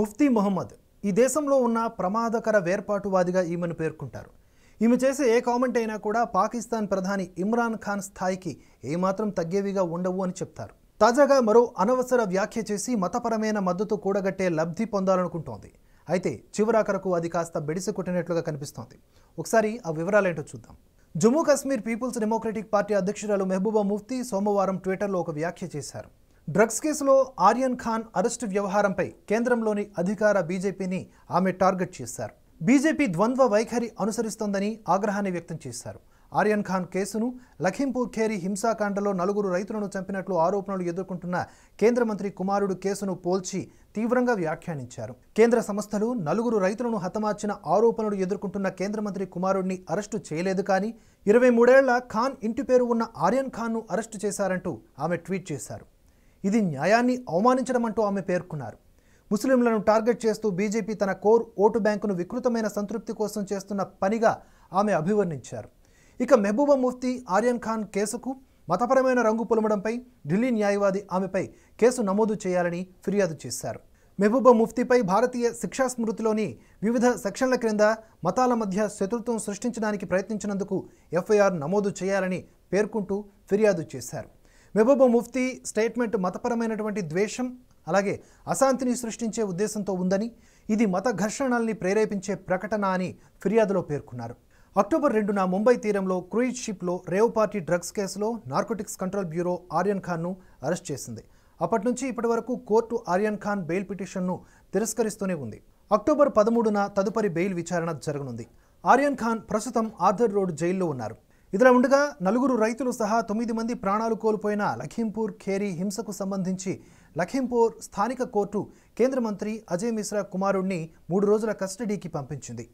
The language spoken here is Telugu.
ముఫ్తీ మొహమ్మద్ ఈ దేశంలో ఉన్న ప్రమాదకర వేర్పాటువాదిగా ఈమెను పేర్కొంటారు ఈమె చేసే ఏ కామెంట్ అయినా కూడా పాకిస్తాన్ ప్రధాని ఇమ్రాన్ ఖాన్ స్థాయికి ఏమాత్రం తగ్గేవిగా ఉండవు అని చెప్తారు తాజాగా మరో అనవసర వ్యాఖ్య చేసి మతపరమైన మద్దతు కూడగట్టే లబ్ధి పొందాలనుకుంటోంది అయితే చివరాఖరకు అది కాస్త బెడిసి కొట్టినట్లుగా కనిపిస్తోంది ఒకసారి ఆ వివరాలేంటో చూద్దాం Jammu Kashmir peoples democratic party అధ్యక్షురాలు మెహబూబా ముఫ్తీ సోమవారం ట్విట్టర్లో ఒక వ్యాఖ్య చేశారు డ్రగ్స్ కేసులో ఆర్యన్ ఖాన్ అరెస్టు వ్యవహారంపై కేంద్రంలోని అధికార బీజేపీని ఆమె టార్గెట్ చేశారు బీజేపీ ద్వంద్వ వైఖరి అనుసరిస్తోందని ఆగ్రహాన్ని వ్యక్తం చేశారు ఆర్యన్ ఖాన్ కేసును లఖింపూర్ ఖేరి హింసాకాండలో నలుగురు రైతులను చంపినట్లు ఆరోపణలు ఎదుర్కొంటున్న కేంద్ర మంత్రి కుమారుడు కేసును పోల్చి తీవ్రంగా వ్యాఖ్యానించారు కేంద్ర సంస్థలు నలుగురు రైతులను హతమార్చిన ఆరోపణలు ఎదుర్కొంటున్న కేంద్ర మంత్రి కుమారుడిని అరెస్టు చేయలేదు కానీ ఇరవై మూడేళ్ల ఖాన్ ఇంటి పేరు ఉన్న ఆర్యన్ ఖాన్ను అరెస్టు చేశారంటూ ఆమె ట్వీట్ చేశారు ఇది న్యాయాన్ని అవమానించడం అంటూ ఆమె పేర్కొన్నారు ముస్లింలను టార్గెట్ చేస్తూ బీజేపీ తన కోర్ ఓటు బ్యాంకును వికృతమైన సంతృప్తి కోసం చేస్తున్న పనిగా ఆమె అభివర్ణించారు ఇక మెహబూబా ముఫ్తీ ఆర్యన్ ఖాన్ కేసుకు మతపరమైన రంగు పొలమడంపై ఢిల్లీ న్యాయవాది ఆమెపై కేసు నమోదు చేయాలని ఫిర్యాదు చేశారు మెహబూబా ముఫ్తీపై భారతీయ శిక్షా స్మృతిలోని వివిధ సెక్షన్ల క్రింద మతాల మధ్య శత్రుత్వం సృష్టించడానికి ప్రయత్నించినందుకు ఎఫ్ఐఆర్ నమోదు చేయాలని పేర్కొంటూ ఫిర్యాదు చేశారు మెహబూబా ముఫ్తీ స్టేట్మెంట్ మతపరమైనటువంటి ద్వేషం అలాగే అశాంతిని సృష్టించే ఉద్దేశంతో ఉందని ఇది మత ఘర్షణల్ని ప్రేరేపించే ప్రకటన అని ఫిర్యాదులో పేర్కొన్నారు అక్టోబర్ రెండున ముంబై తీరంలో క్రూయిజ్ షిప్లో రేవ్ పార్టీ డ్రగ్స్ కేసులో నార్కోటిక్స్ కంట్రోల్ బ్యూరో ఆర్యన్ ఖాన్ను అరెస్ట్ చేసింది అప్పటి నుంచి ఇప్పటి వరకు కోర్టు ఆర్యన్ ఖాన్ బెయిల్ పిటిషన్ను తిరస్కరిస్తూనే ఉంది అక్టోబర్ పదమూడున తదుపరి బెయిల్ విచారణ జరగనుంది ఆర్యన్ ఖాన్ ప్రస్తుతం ఆర్థర్ రోడ్ జైల్లో ఉన్నారు ఇదిలా ఉండగా నలుగురు రైతులు సహా తొమ్మిది మంది ప్రాణాలు కోల్పోయిన లఖీంపూర్ ఖేరీ హింసకు సంబంధించి లఖీంపూర్ స్థానిక కోర్టు కేంద్ర మంత్రి అజయ్ మిశ్రా కుమారుణ్ణి మూడు రోజుల కస్టడీకి పంపించింది